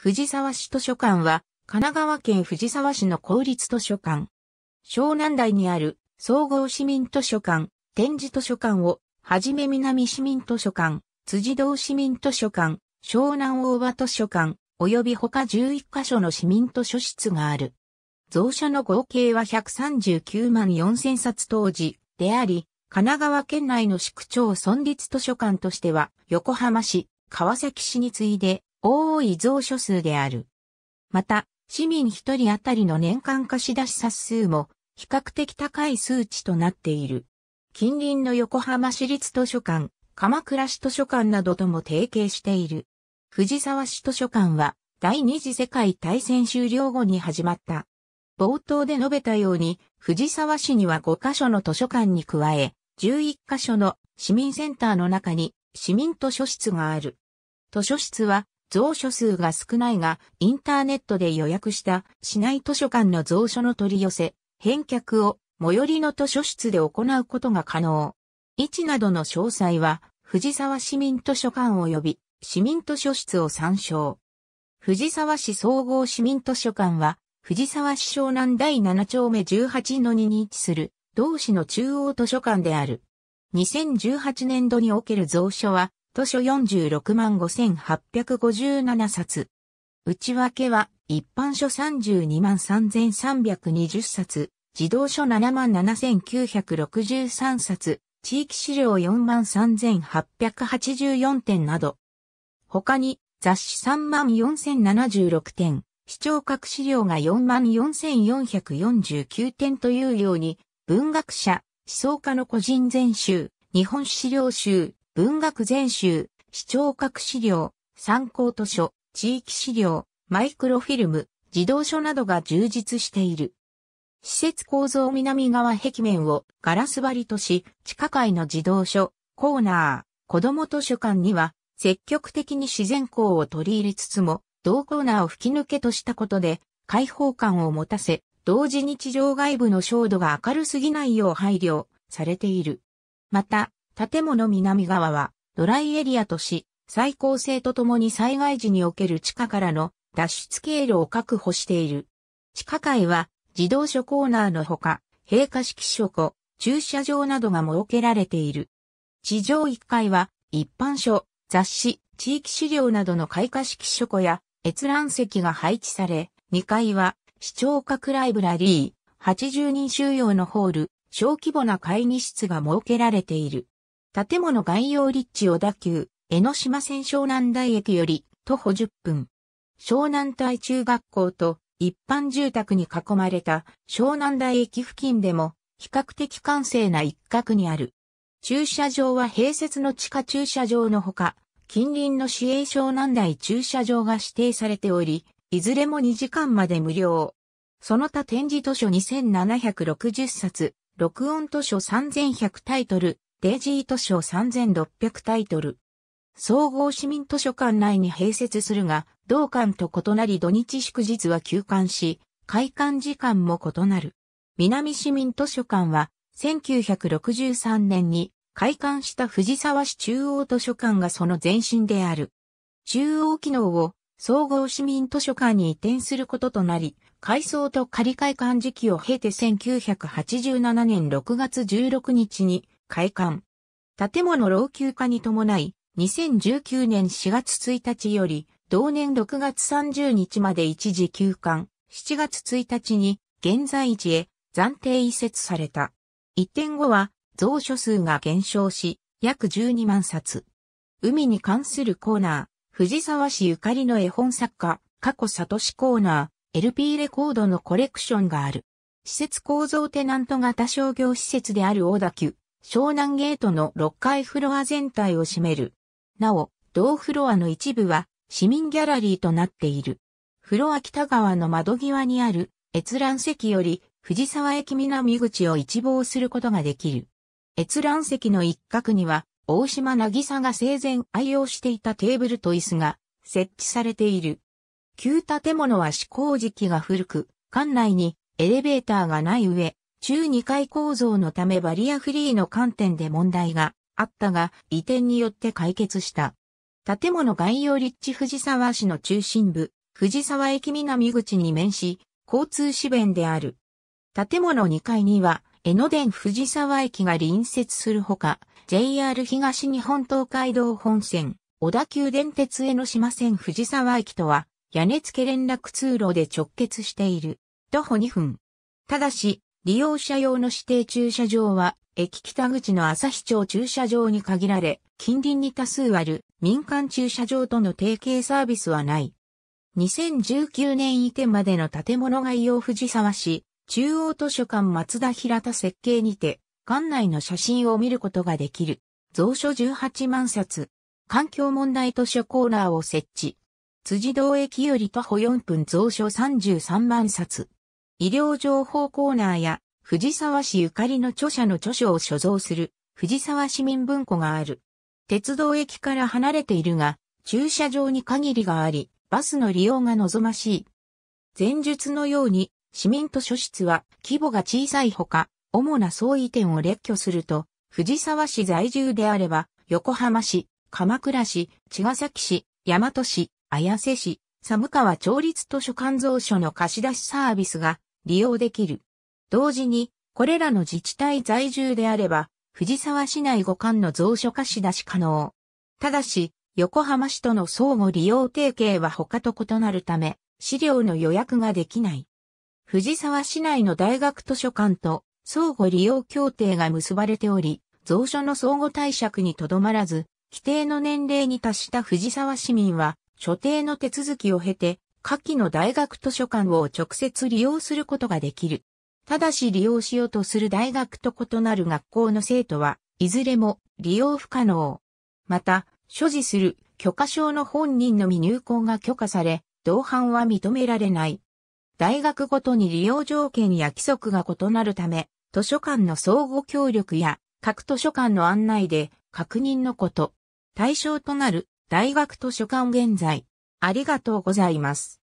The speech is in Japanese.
藤沢市図書館は、神奈川県藤沢市の公立図書館。湘南台にある総合市民図書館、展示図書館を、はじめ南市民図書館、辻堂市民図書館、湘南大和図書館、及び他11カ所の市民図書室がある。蔵書の合計は139万4000冊当時であり、神奈川県内の市区町村立図書館としては、横浜市、川崎市に次いで多い蔵書数である。また、市民一人当たりの年間貸し出し冊数も比較的高い数値となっている。近隣の横浜市立図書館、鎌倉市図書館などとも提携している。藤沢市図書館は第二次世界大戦終了後に始まった。冒頭で述べたように、藤沢市には5カ所の図書館に加え、11カ所の市民センターの中に市民図書室がある。図書室は蔵書数が少ないが、インターネットで予約した市内図書館の蔵書の取り寄せ、返却を最寄りの図書室で行うことが可能。位置などの詳細は、藤沢市民図書館及び市民図書室を参照。藤沢市総合市民図書館は、藤沢市湘南第7丁目18の2に位置する、同市の中央図書館である。2018年度における蔵書は、図書46万5857冊。内訳は、一般書32万3320冊、自動書7万7963冊、地域資料4万3884点など。他に、雑誌3万4076点、視聴覚資料が4万4449点というように、文学者、思想家の個人全集、日本資料集、文学全集、視聴覚資料、参考図書、地域資料、マイクロフィルム、児童書などが充実している。施設構造南側壁面をガラス張りとし、地下階の児童書、コーナー、子供図書館には、積極的に自然光を取り入れつつも、同コーナーを吹き抜けとしたことで、開放感を持たせ、同時に地上外部の照度が明るすぎないよう配慮されている。また、建物南側はドライエリアとし、最高性とともに災害時における地下からの脱出経路を確保している。地下階は自動車コーナーのほか、閉火式書庫、駐車場などが設けられている。地上1階は一般書、雑誌、地域資料などの開花式書庫や閲覧席が配置され、2階は視聴覚ライブラリー、80人収容のホール、小規模な会議室が設けられている。建物概要立地小田急、江ノ島線湘南台駅より徒歩10分。湘南台中学校と一般住宅に囲まれた湘南台駅付近でも比較的閑静な一角にある。駐車場は併設の地下駐車場のほか、近隣の市営湘南台駐車場が指定されており、いずれも2時間まで無料。その他展示図書2760冊、録音図書3100タイトル、デイジー図書3600タイトル。総合市民図書館内に併設するが、同館と異なり土日祝日は休館し、開館時間も異なる。南市民図書館は、1963年に開館した藤沢市中央図書館がその前身である。中央機能を総合市民図書館に移転することとなり、改装と仮開館時期を経て1987年6月16日に開館。建物老朽化に伴い、2019年4月1日より、同年6月30日まで一時休館、7月1日に現在地へ暫定移設された。移転後は蔵書数が減少し、約12万冊。海に関するコーナー、藤沢市ゆかりの絵本作家、過去里市コーナー、LP レコードのコレクションがある。施設構造テナント型商業施設である大田急、湘南ゲートの6階フロア全体を占める。なお、同フロアの一部は市民ギャラリーとなっている。フロア北側の窓際にある閲覧席より藤沢駅南口を一望することができる。閲覧席の一角には大島渚が生前愛用していたテーブルと椅子が設置されている。旧建物は施工時期が古く、館内にエレベーターがない上、中2階構造のためバリアフリーの観点で問題があったが、移転によって解決した。建物概要立地藤沢市の中心部、藤沢駅南口に面し、交通支弁である。建物2階には、江ノ電藤沢駅が隣接するほか、JR 東日本東海道本線、小田急電鉄江ノ島線藤沢駅とは、屋根付け連絡通路で直結している。徒歩2分。ただし、利用者用の指定駐車場は、駅北口の朝日町駐車場に限られ、近隣に多数ある民間駐車場との提携サービスはない。2019年移転までの建物概要藤沢市、中央図書館松田平田設計にて、館内の写真を見ることができる。蔵書18万冊。環境問題図書コーナーを設置。辻堂駅より徒歩4分蔵書33万冊。医療情報コーナーや藤沢市ゆかりの著者の著書を所蔵する藤沢市民文庫がある。鉄道駅から離れているが、駐車場に限りがあり、バスの利用が望ましい。前述のように、市民図書室は規模が小さいほか、主な相違点を列挙すると、藤沢市在住であれば、横浜市、鎌倉市、茅ヶ崎市、大和市、綾瀬市、寒川町立図書館蔵書の貸し出しサービスが利用できる。同時に、これらの自治体在住であれば、藤沢市内五間の蔵書貸し出し可能。ただし、横浜市との相互利用提携は他と異なるため、資料の予約ができない。藤沢市内の大学図書館と相互利用協定が結ばれており、蔵書の相互貸借にとどまらず、規定の年齢に達した藤沢市民は、所定の手続きを経て、下記の大学図書館を直接利用することができる。ただし利用しようとする大学と異なる学校の生徒は、いずれも利用不可能。また、所持する許可証の本人のみ入校が許可され、同伴は認められない。大学ごとに利用条件や規則が異なるため、図書館の相互協力や各図書館の案内で確認のこと、対象となる大学図書館現在、ありがとうございます。